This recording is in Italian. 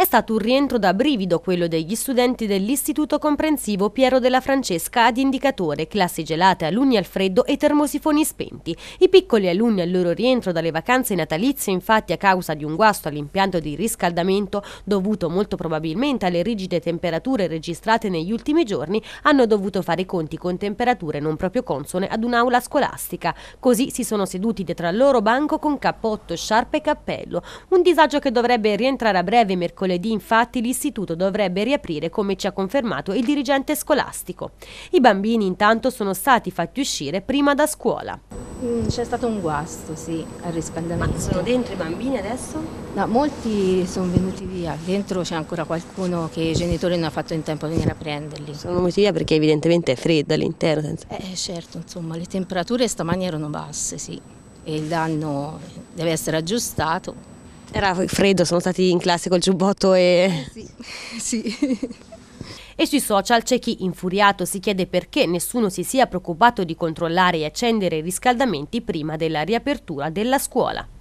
È stato un rientro da brivido quello degli studenti dell'Istituto Comprensivo Piero della Francesca ad Indicatore, classi gelate, alunni al freddo e termosifoni spenti. I piccoli alunni al loro rientro dalle vacanze natalizie, infatti a causa di un guasto all'impianto di riscaldamento, dovuto molto probabilmente alle rigide temperature registrate negli ultimi giorni, hanno dovuto fare i conti con temperature non proprio consone ad un'aula scolastica. Così si sono seduti dietro al loro banco con cappotto, sciarpa e cappello. Un disagio che dovrebbe rientrare a breve mercoledì mercoledì infatti l'istituto dovrebbe riaprire come ci ha confermato il dirigente scolastico. I bambini intanto sono stati fatti uscire prima da scuola. Mm, c'è stato un guasto, sì, al riscaldamento. Ma sono dentro i bambini adesso? No, molti sono venuti via. Dentro c'è ancora qualcuno che i genitori non hanno fatto in tempo a venire a prenderli. Sono venuti via perché evidentemente è fredda all'interno. Eh certo, insomma, le temperature stamani erano basse, sì. E il danno deve essere aggiustato era freddo, sono stati in classe col giubbotto e... Sì, sì. E sui social c'è chi infuriato si chiede perché nessuno si sia preoccupato di controllare e accendere i riscaldamenti prima della riapertura della scuola.